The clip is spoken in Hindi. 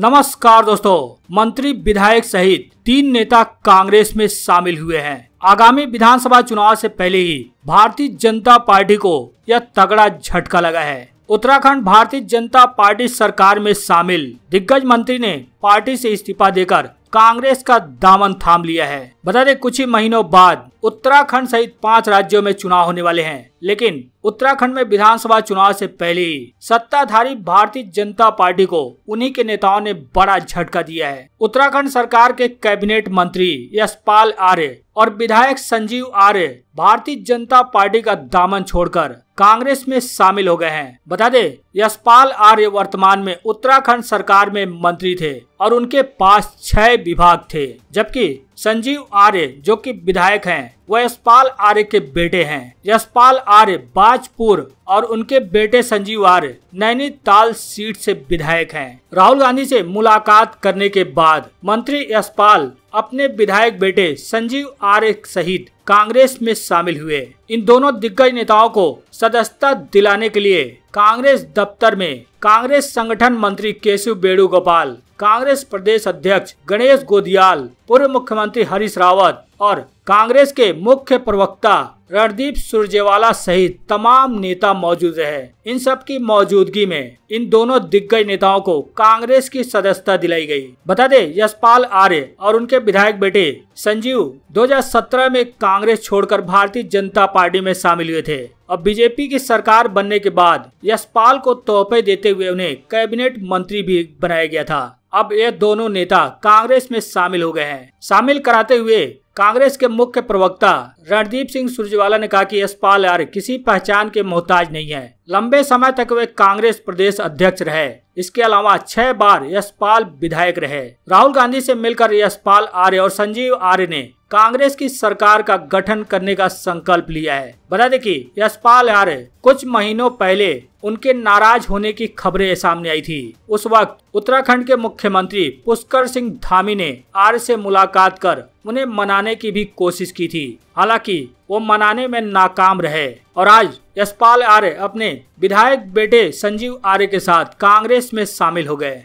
नमस्कार दोस्तों मंत्री विधायक सहित तीन नेता कांग्रेस में शामिल हुए हैं आगामी विधानसभा चुनाव से पहले ही भारतीय जनता पार्टी को यह तगड़ा झटका लगा है उत्तराखंड भारतीय जनता पार्टी सरकार में शामिल दिग्गज मंत्री ने पार्टी से इस्तीफा देकर कांग्रेस का दामन थाम लिया है बता दें कुछ ही महीनों बाद उत्तराखंड सहित पांच राज्यों में चुनाव होने वाले हैं लेकिन उत्तराखंड में विधानसभा चुनाव से पहले ही सत्ताधारी भारतीय जनता पार्टी को उन्हीं के नेताओं ने बड़ा झटका दिया है उत्तराखंड सरकार के कैबिनेट मंत्री यशपाल आर्य और विधायक संजीव आर्य भारतीय जनता पार्टी का दामन छोड़कर कांग्रेस में शामिल हो गए हैं बता दे यशपाल आर्य वर्तमान में उत्तराखंड सरकार में मंत्री थे और उनके पास छह विभाग थे जबकि संजीव आर्य जो कि विधायक हैं वो यशपाल आर्य के बेटे हैं यशपाल आर्य बाजपुर और उनके बेटे संजीव आर्य नैनीताल सीट से विधायक हैं। राहुल गांधी से मुलाकात करने के बाद मंत्री यशपाल अपने विधायक बेटे संजीव आर्य सहित कांग्रेस में शामिल हुए इन दोनों दिग्गज नेताओं को सदस्यता दिलाने के लिए कांग्रेस दफ्तर में कांग्रेस संगठन मंत्री केशव वेणुगोपाल कांग्रेस प्रदेश अध्यक्ष गणेश गोदियाल पूर्व मुख्यमंत्री हरीश रावत और कांग्रेस के मुख्य प्रवक्ता रणदीप सुरजेवाला सहित तमाम नेता मौजूद रहे इन सब की मौजूदगी में इन दोनों दिग्गज नेताओं को कांग्रेस की सदस्यता दिलाई गई। बता दे यशपाल आर्य और उनके विधायक बेटे संजीव 2017 में कांग्रेस छोड़कर भारतीय जनता पार्टी में शामिल हुए थे अब बीजेपी की सरकार बनने के बाद यशपाल को तोहफे देते हुए उन्हें कैबिनेट मंत्री भी बनाया गया था अब ये दोनों नेता कांग्रेस में शामिल हो गए हैं शामिल कराते हुए कांग्रेस के मुख्य प्रवक्ता रणदीप सिंह सुरजेवाला ने कहा कि यशपाल आर्य किसी पहचान के मोहताज नहीं है लंबे समय तक वे कांग्रेस प्रदेश अध्यक्ष रहे इसके अलावा छह बार यशपाल विधायक रहे राहुल गांधी से मिलकर यशपाल आर्य और संजीव आर्य ने कांग्रेस की सरकार का गठन करने का संकल्प लिया है बता दें कि यशपाल आर्य कुछ महीनों पहले उनके नाराज होने की खबरें सामने आई थी उस वक्त उत्तराखंड के मुख्यमंत्री पुष्कर सिंह धामी ने आर्य से मुलाकात कर उन्हें मनाने की भी कोशिश की थी हालांकि वो मनाने में नाकाम रहे और आज यशपाल आर्य अपने विधायक बेटे संजीव आर्य के साथ कांग्रेस में शामिल हो गए